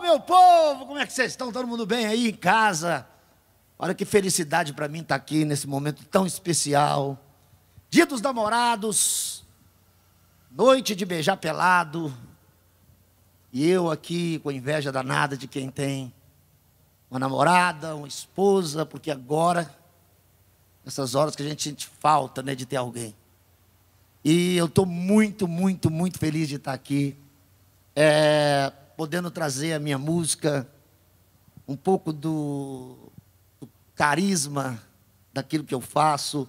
meu povo, como é que vocês estão? Todo mundo bem aí em casa? Olha que felicidade para mim estar tá aqui nesse momento tão especial. Dia dos namorados, noite de beijar pelado, e eu aqui com inveja danada de quem tem uma namorada, uma esposa, porque agora, nessas horas que a gente sente falta né, de ter alguém. E eu estou muito, muito, muito feliz de estar aqui. É, podendo trazer a minha música, um pouco do, do carisma daquilo que eu faço,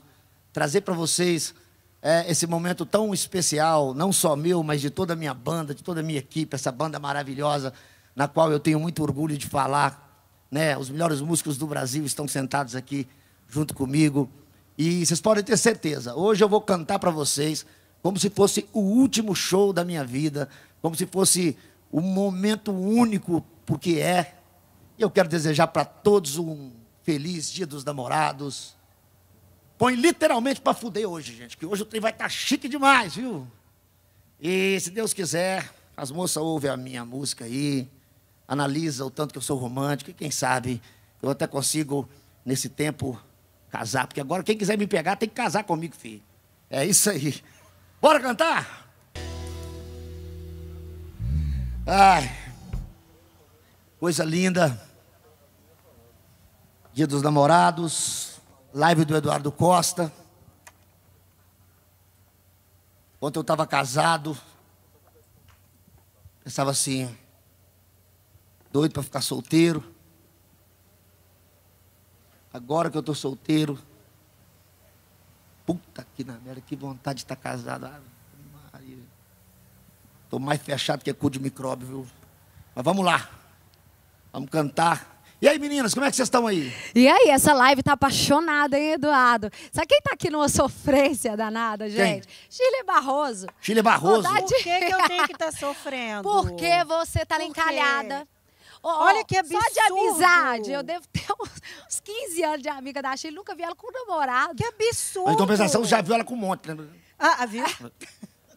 trazer para vocês é, esse momento tão especial, não só meu, mas de toda a minha banda, de toda a minha equipe, essa banda maravilhosa, na qual eu tenho muito orgulho de falar. Né? Os melhores músicos do Brasil estão sentados aqui junto comigo. E vocês podem ter certeza, hoje eu vou cantar para vocês como se fosse o último show da minha vida, como se fosse o momento único, porque é. Eu quero desejar para todos um feliz dia dos namorados. Põe literalmente para fuder hoje, gente, que hoje o trem vai estar tá chique demais, viu? E se Deus quiser, as moças ouvem a minha música aí, analisa o tanto que eu sou romântico, e quem sabe eu até consigo, nesse tempo, casar. Porque agora quem quiser me pegar tem que casar comigo, filho. É isso aí. Bora cantar? Ai, coisa linda. Dia dos Namorados, live do Eduardo Costa. Ontem eu estava casado, pensava assim, doido para ficar solteiro. Agora que eu estou solteiro, puta que na merda, que vontade de estar tá casado. Ah, Estou mais fechado que cu de micróbio, viu? Mas vamos lá. Vamos cantar. E aí, meninas, como é que vocês estão aí? E aí, essa live tá apaixonada, hein, Eduardo? Sabe quem tá aqui numa sofrência danada, gente? Quem? Chile Barroso. Chile Barroso? Por que, que eu tenho que estar tá sofrendo? Porque você tá Por encalhada. Oh, Olha que absurdo. Só de amizade. Eu devo ter uns 15 anos de amiga da Chile. Nunca vi ela com um namorado. Que absurdo. Mas, em compensação, já viu ela com um monte, né? Ah, ah viu?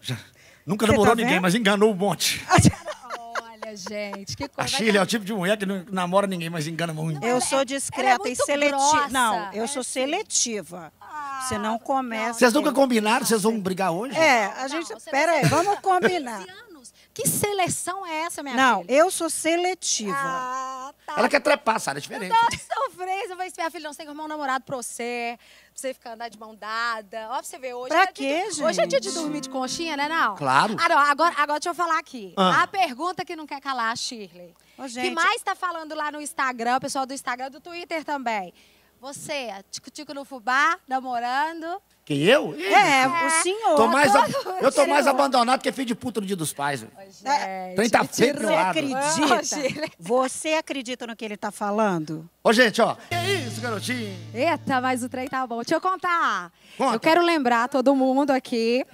já. Nunca Você namorou tá ninguém, mas enganou um monte. Olha, gente, que coisa. A Chile é o tipo de mulher que não namora ninguém, mas engana muito. Eu sou é- é discreta é e seletiva. Não, eu é, sou seletiva. Ah, você não começa. Vocês nunca combinaram? Vocês vão ah, brigar hoje? É, a gente. Pera aí, vamos combinar. Que seleção é essa, minha não, filha? Não, eu sou seletiva. Ah. Tá. Ela quer trepar, Sara, é diferente. eu dá sofrência, eu vou esperar, filho, não, você tem que arrumar um namorado pra você, pra você ficar andar de mão dada. Ó, pra você ver, hoje... Pra é quê, de, gente? Hoje é dia de dormir de conchinha, né, não? Claro. Ah, não, agora, agora deixa eu falar aqui. Ah. A pergunta que não quer calar, Shirley. O Que mais tá falando lá no Instagram, o pessoal do Instagram, do Twitter também. Você, tico-tico no fubá, namorando. Quem eu? é, o é. senhor. Tô mais a... eu tô mais abandonado que filho de puta no dia dos pais. Ô, tá feio pro lado. Acredita? Você acredita no que ele tá falando? Ô, gente, ó. Que isso, garotinho? Eita, mas o trem tá bom. Deixa eu contar. Conta. Eu quero lembrar todo mundo aqui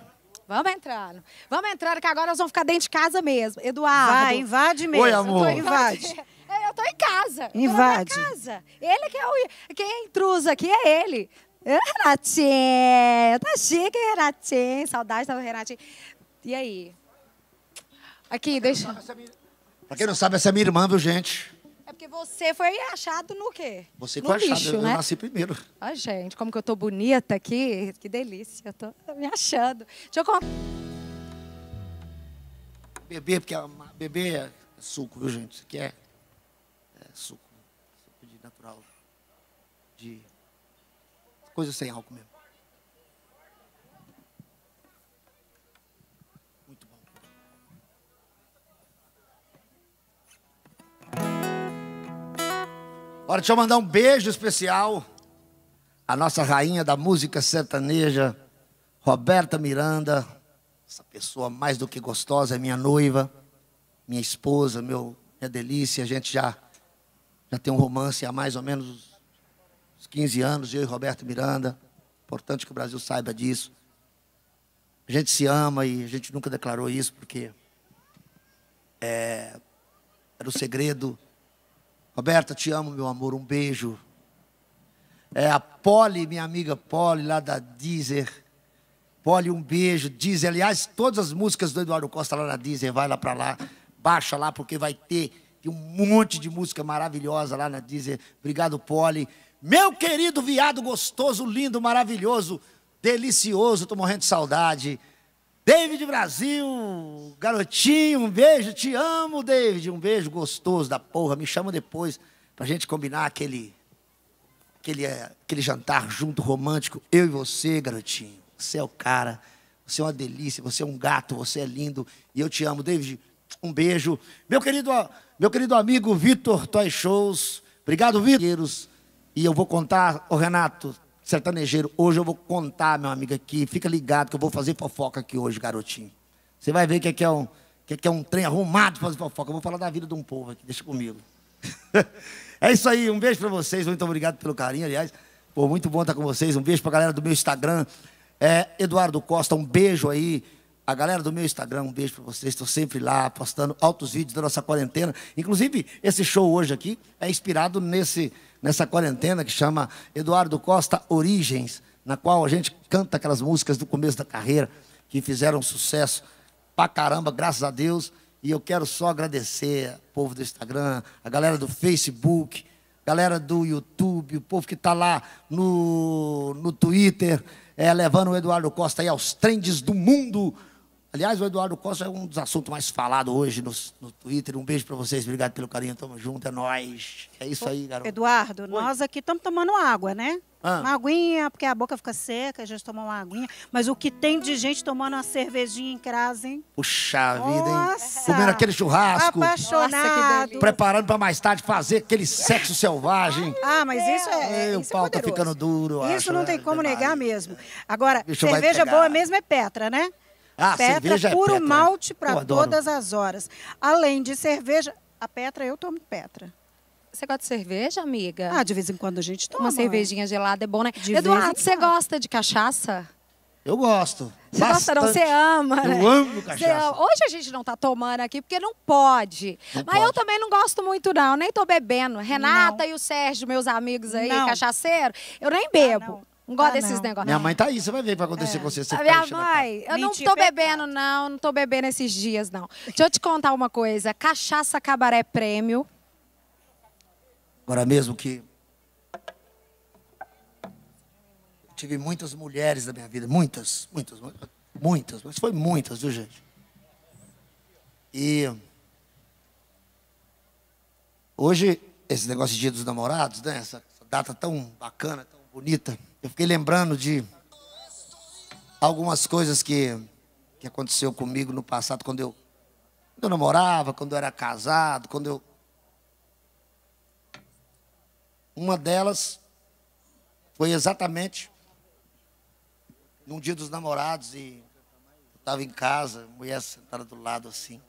Vamos entrando. Vamos entrando, que agora nós vamos ficar dentro de casa mesmo. Eduardo. Vai, invade mesmo. Oi, amor. Invade. Eu tô em casa. Invade. Eu tô casa. Ele que é o, quem é intruso aqui é ele. Renatinho, tá chique, Renatinho. Saudade do Renatinho. E aí? Aqui, pra deixa. minha... Pra quem não sabe, essa é minha irmã, viu, gente? É porque você foi achado no quê? Você no foi lixo, achado, eu né? nasci primeiro. Ai, gente, como que eu tô bonita aqui. Que delícia, eu tô me achando. Deixa eu contar. Bebê, porque é a... bebê é suco, viu, gente? Que é suco, suco de natural, de coisa sem álcool mesmo. Muito bom. Agora deixa eu mandar um beijo especial à nossa rainha da música sertaneja, Roberta Miranda, essa pessoa mais do que gostosa, é minha noiva, minha esposa, meu, minha delícia, a gente já já tem um romance há mais ou menos uns 15 anos, eu e Roberto Miranda. Importante que o Brasil saiba disso. A gente se ama e a gente nunca declarou isso porque é, era o segredo. Roberta, te amo, meu amor, um beijo. É a Polly, minha amiga Polly, lá da Deezer. Polly, um beijo. Deezer, aliás, todas as músicas do Eduardo Costa lá na Deezer, vai lá para lá, baixa lá, porque vai ter um monte de música maravilhosa lá na Deezer. Obrigado, Poli. Meu querido viado gostoso, lindo, maravilhoso, delicioso, estou morrendo de saudade. David Brasil, garotinho, um beijo, te amo, David, um beijo gostoso da porra. Me chama depois para a gente combinar aquele, aquele, eh, aquele jantar junto romântico, eu e você, garotinho. Você é o cara, você é uma delícia, você é um gato, você é lindo e eu te amo, David. Um beijo. Meu querido, meu querido amigo Vitor Toy Shows. Obrigado, Vitor. E eu vou contar, o Renato, sertanejeiro, hoje eu vou contar, meu amigo, aqui. Fica ligado que eu vou fazer fofoca aqui hoje, garotinho. Você vai ver que aqui é um, que aqui é um trem arrumado para fazer fofoca. Eu vou falar da vida de um povo aqui, deixa comigo. é isso aí, um beijo para vocês, muito obrigado pelo carinho, aliás. Pô, muito bom estar com vocês. Um beijo para a galera do meu Instagram. É, Eduardo Costa, um beijo aí. A galera do meu Instagram, um beijo para vocês. Estou sempre lá postando altos vídeos da nossa quarentena. Inclusive, esse show hoje aqui é inspirado nesse, nessa quarentena que chama Eduardo Costa Origens, na qual a gente canta aquelas músicas do começo da carreira que fizeram sucesso pra caramba, graças a Deus. E eu quero só agradecer ao povo do Instagram, a galera do Facebook, galera do YouTube, o povo que está lá no, no Twitter, é, levando o Eduardo Costa aí aos trendes do mundo. Aliás, o Eduardo Costa é um dos assuntos mais falados hoje no, no Twitter. Um beijo para vocês, obrigado pelo carinho, tamo junto, é nós. É isso aí, garoto. Eduardo, Oi. nós aqui estamos tomando água, né? Ah. Uma aguinha, porque a boca fica seca, a gente toma uma aguinha. Mas o que tem de gente tomando uma cervejinha em casa, hein? Puxa vida, hein? Comendo aquele churrasco. Apaixonado. preparando para mais tarde fazer aquele sexo selvagem. Ah, mas isso é. isso o é pau é tá ficando duro. Isso acho, não né? tem como negar mesmo. Agora, cerveja boa mesmo é Petra, né? Ah, Petra, cerveja é puro é Petra. malte para todas as horas. Além de cerveja, a Petra, eu tomo Petra. Você gosta de cerveja, amiga? Ah, de vez em quando a gente toma. Uma cervejinha gelada é bom, né? De Eduardo, você gosta de cachaça? Eu gosto. Você gosta, não? Você ama, né? Eu amo cachaça. Hoje a gente não tá tomando aqui porque não pode. Não Mas pode. eu também não gosto muito, não. Nem tô bebendo. Renata não. e o Sérgio, meus amigos aí, não. cachaceiro, eu nem bebo. Ah, não gosto ah, desses negócios. Minha mãe tá aí, você vai ver o que vai acontecer é. com você. você tá a minha mãe, eu não tô bebendo, não. Não tô bebendo esses dias, não. Deixa eu te contar uma coisa. Cachaça Cabaré Prêmio. Agora mesmo que... Eu Tive muitas mulheres na minha vida. Muitas, muitas, muitas. Muitas, mas foi muitas, viu, gente? E... Hoje, esse negócio de dia dos namorados, né? Essa, essa data tão bacana, tão bonita eu fiquei lembrando de algumas coisas que, que aconteceu comigo no passado, quando eu, quando eu namorava, quando eu era casado, quando eu. Uma delas foi exatamente num dia dos namorados e eu estava em casa, a mulher sentada do lado assim.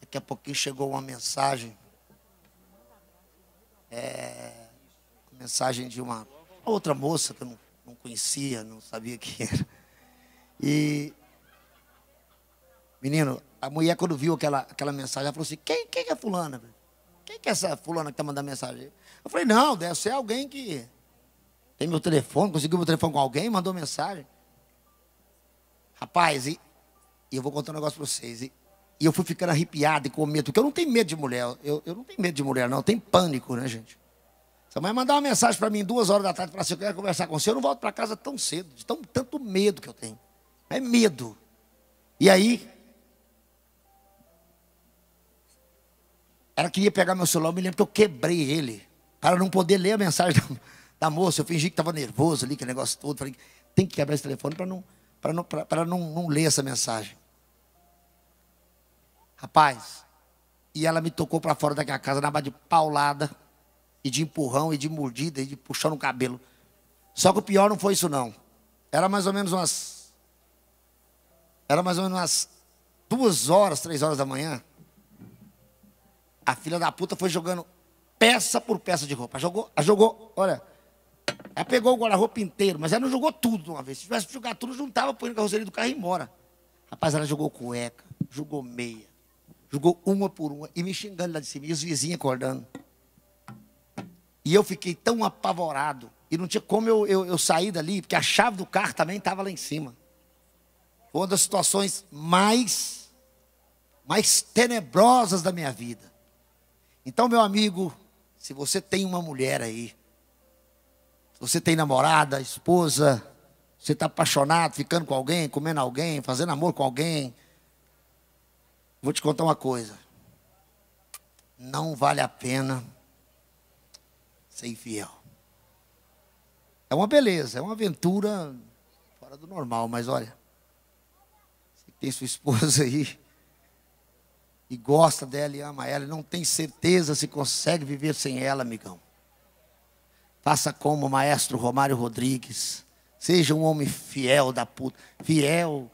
Daqui a pouquinho chegou uma mensagem mensagem de uma outra moça que eu não, conhecia, não sabia quem era. E, menino, a mulher quando viu aquela, aquela mensagem, ela falou assim, quem, quem é fulana? Quem é essa fulana que está mandando mensagem? Eu falei, não, deve ser alguém que tem meu telefone, conseguiu meu telefone com alguém, mandou mensagem. Rapaz, e, e eu vou contar um negócio para vocês. E, e eu fui ficando arrepiado e com medo, porque eu não tenho medo de mulher. Eu, eu não tenho medo de mulher, não. Eu tenho pânico, né, gente? Sua então, mãe mandar uma mensagem para mim duas horas da tarde para assim, se eu quero conversar com você, eu não volto para casa tão cedo, de tão, tanto medo que eu tenho. É medo. E aí, ela queria pegar meu celular, eu me lembro que eu quebrei ele, para não poder ler a mensagem da, da moça. Eu fingi que estava nervoso ali, que negócio todo. Falei, tem que quebrar esse telefone para não, para não, para não, não ler essa mensagem. Rapaz, e ela me tocou para fora da casa, na barra de paulada e de empurrão, e de mordida, e de puxar no cabelo. Só que o pior não foi isso, não. Era mais ou menos umas. Era mais ou menos umas duas horas, três horas da manhã. A filha da puta foi jogando peça por peça de roupa. Jogou, jogou, olha. Ela pegou o guarda-roupa inteiro, mas ela não jogou tudo de uma vez. Se tivesse jogar tudo, juntava, põe no carroceria do carro e ia embora. Rapaz, ela jogou cueca, jogou meia, jogou uma por uma, e me xingando lá de cima, e os vizinhos acordando. E eu fiquei tão apavorado. E não tinha como eu, eu, eu sair dali, porque a chave do carro também estava lá em cima. Foi uma das situações mais, mais tenebrosas da minha vida. Então, meu amigo, se você tem uma mulher aí, você tem namorada, esposa, você está apaixonado, ficando com alguém, comendo alguém, fazendo amor com alguém, vou te contar uma coisa. Não vale a pena ser infiel. É uma beleza, é uma aventura fora do normal, mas olha, você tem sua esposa aí e gosta dela e ama ela, e não tem certeza se consegue viver sem ela, amigão. Faça como o maestro Romário Rodrigues. Seja um homem fiel da puta, fiel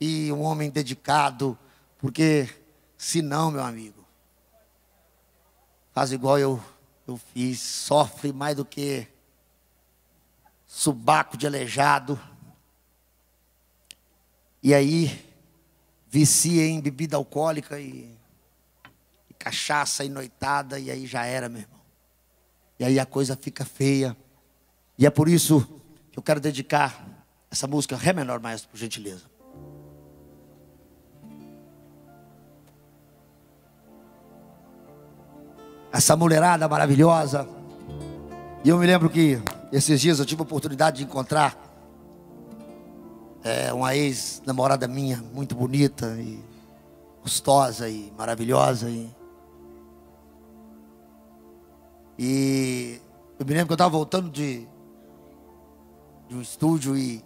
e um homem dedicado, porque se não, meu amigo, faz igual eu eu fiz sofre mais do que subaco de aleijado. E aí vicia em bebida alcoólica e, e cachaça e noitada, e aí já era, meu irmão. E aí a coisa fica feia. E é por isso que eu quero dedicar essa música, Ré menor, maestro, por gentileza. essa mulherada maravilhosa. E eu me lembro que esses dias eu tive a oportunidade de encontrar é, uma ex-namorada minha, muito bonita e gostosa e maravilhosa. E, e eu me lembro que eu estava voltando de, de um estúdio e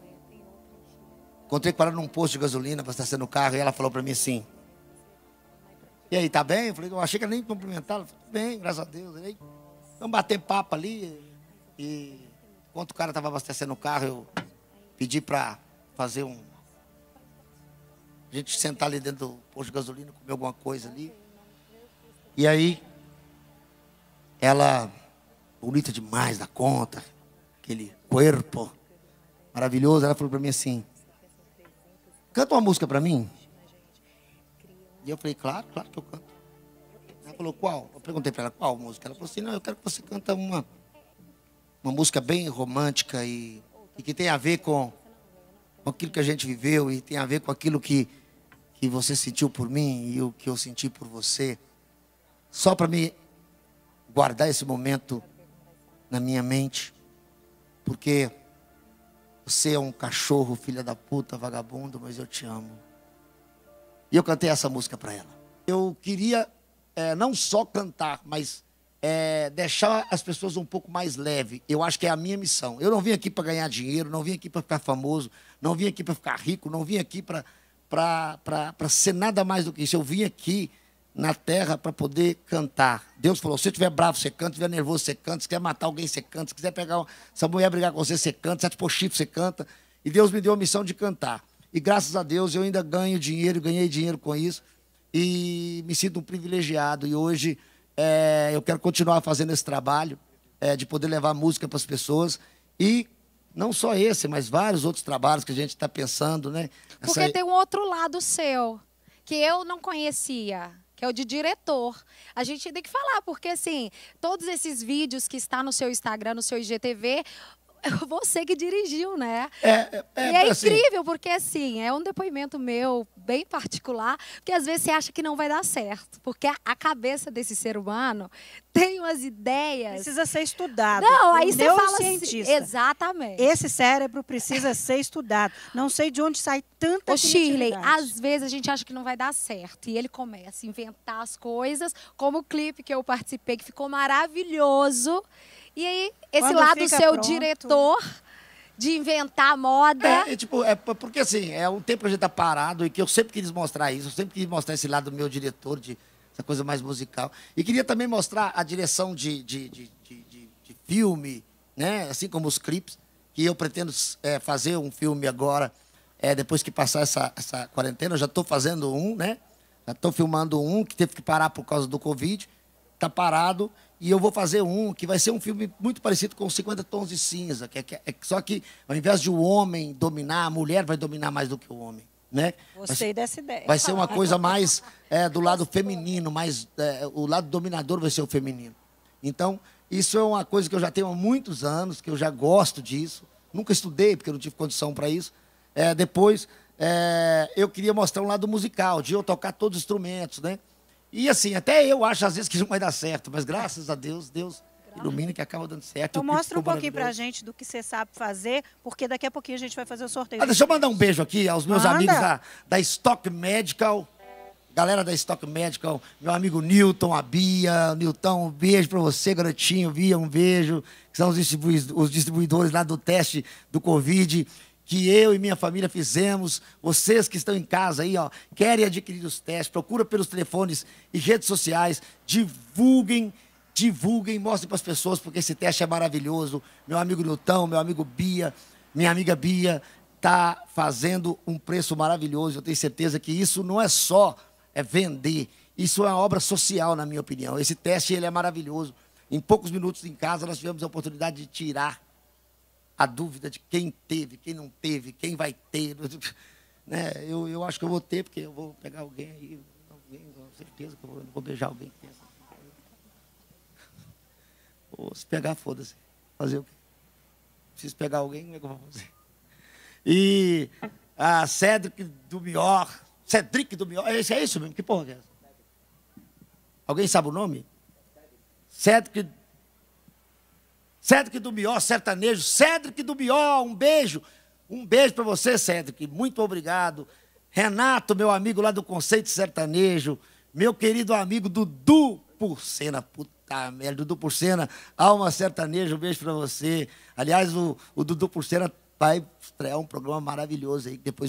encontrei com ela num posto de gasolina para estar sendo o carro e ela falou para mim assim: e aí, tá bem? Eu falei, eu achei que nem cumprimentava. lo Bem, graças a Deus. Aí, vamos bater papo ali. E enquanto o cara estava abastecendo o carro, eu pedi para fazer um. A gente sentar ali dentro do posto de gasolina, comer alguma coisa ali. E aí, ela, bonita demais da conta, aquele corpo maravilhoso, ela falou para mim assim: canta uma música para mim. E eu falei, claro, claro que eu canto. Ela falou, qual? Eu perguntei para ela, qual música? Ela falou assim, não, eu quero que você canta uma, uma música bem romântica e, e que tem a ver com, com aquilo que a gente viveu e tem a ver com aquilo que, que você sentiu por mim e o que eu senti por você. Só para me guardar esse momento na minha mente, porque você é um cachorro, filha da puta, vagabundo, mas eu te amo. E eu cantei essa música para ela. Eu queria é, não só cantar, mas é, deixar as pessoas um pouco mais leve. Eu acho que é a minha missão. Eu não vim aqui para ganhar dinheiro, não vim aqui para ficar famoso, não vim aqui para ficar rico, não vim aqui para ser nada mais do que isso. Eu vim aqui na terra para poder cantar. Deus falou: se você estiver bravo, você canta, se estiver nervoso, você canta, se quiser matar alguém, você canta, se quiser pegar essa mulher brigar com você, você canta, se tipo chifre, você canta. E Deus me deu a missão de cantar. E graças a Deus eu ainda ganho dinheiro, ganhei dinheiro com isso. E me sinto um privilegiado. E hoje é, eu quero continuar fazendo esse trabalho é, de poder levar música para as pessoas. E não só esse, mas vários outros trabalhos que a gente está pensando, né? Essa... Porque tem um outro lado seu, que eu não conhecia que é o de diretor. A gente tem que falar, porque assim, todos esses vídeos que está no seu Instagram, no seu IGTV, é você que dirigiu, né? É, é, e é, é assim, incrível, porque assim, é um depoimento meu bem particular, que às vezes você acha que não vai dar certo, porque a cabeça desse ser humano tem umas ideias. Precisa ser estudado. Não, aí o você fala assim, Exatamente. Esse cérebro precisa ser estudado. Não sei de onde sai tanta O Shirley, às vezes a gente acha que não vai dar certo e ele começa a inventar as coisas, como o clipe que eu participei que ficou maravilhoso. E aí, esse Quando lado seu pronto... diretor de inventar moda. É, é, tipo, é porque assim, é um tempo que a gente tá parado e que eu sempre quis mostrar isso, eu sempre quis mostrar esse lado do meu diretor, de essa coisa mais musical. E queria também mostrar a direção de, de, de, de, de filme, né? Assim como os clipes, que eu pretendo é, fazer um filme agora, é, depois que passar essa, essa quarentena, eu já estou fazendo um, né? Já estou filmando um que teve que parar por causa do Covid, está parado. E eu vou fazer um que vai ser um filme muito parecido com 50 Tons de Cinza. Que é, que é, é, só que ao invés de o homem dominar, a mulher vai dominar mais do que o homem. Né? Gostei vai, dessa ideia. Vai ser uma coisa mais é, do lado feminino, mais é, o lado dominador vai ser o feminino. Então, isso é uma coisa que eu já tenho há muitos anos, que eu já gosto disso. Nunca estudei, porque eu não tive condição para isso. É, depois, é, eu queria mostrar um lado musical, de eu tocar todos os instrumentos, né? E assim, até eu acho às vezes que não vai dar certo, mas graças a Deus, Deus ilumina que acaba dando certo. Então mostra um pouquinho pra gente do que você sabe fazer, porque daqui a pouquinho a gente vai fazer o sorteio. Ah, deixa eu mandar um beijo aqui aos meus amigos da, da Stock Medical. Galera da Stock Medical, meu amigo Newton, a Bia, Newton, um beijo para você, garotinho, Bia, um beijo, que são os distribuidores lá do teste do Covid que eu e minha família fizemos. Vocês que estão em casa aí, ó, querem adquirir os testes, procura pelos telefones e redes sociais, divulguem, divulguem, mostrem para as pessoas, porque esse teste é maravilhoso. Meu amigo Nutão, meu amigo Bia, minha amiga Bia, está fazendo um preço maravilhoso. Eu tenho certeza que isso não é só é vender, isso é uma obra social, na minha opinião. Esse teste ele é maravilhoso. Em poucos minutos em casa, nós tivemos a oportunidade de tirar a dúvida de quem teve, quem não teve, quem vai ter. Né? Eu, eu acho que eu vou ter, porque eu vou pegar alguém aí, alguém, com certeza que eu vou, vou beijar alguém. Ou se pegar, foda-se. Fazer o quê? Preciso pegar alguém, como é que eu vou fazer? E a Cedric do Mior. Cedric do Mior, esse é isso mesmo? Que porra que é essa? Alguém sabe o nome? Cedric Cedric do Bió, sertanejo. Cedric do Bió, um beijo. Um beijo para você, Cedric. Muito obrigado. Renato, meu amigo lá do Conceito Sertanejo. Meu querido amigo Dudu Porcena. Puta merda, Dudu Porcena, alma sertaneja, um beijo para você. Aliás, o, o Dudu Porcena vai estrear um programa maravilhoso aí, que depois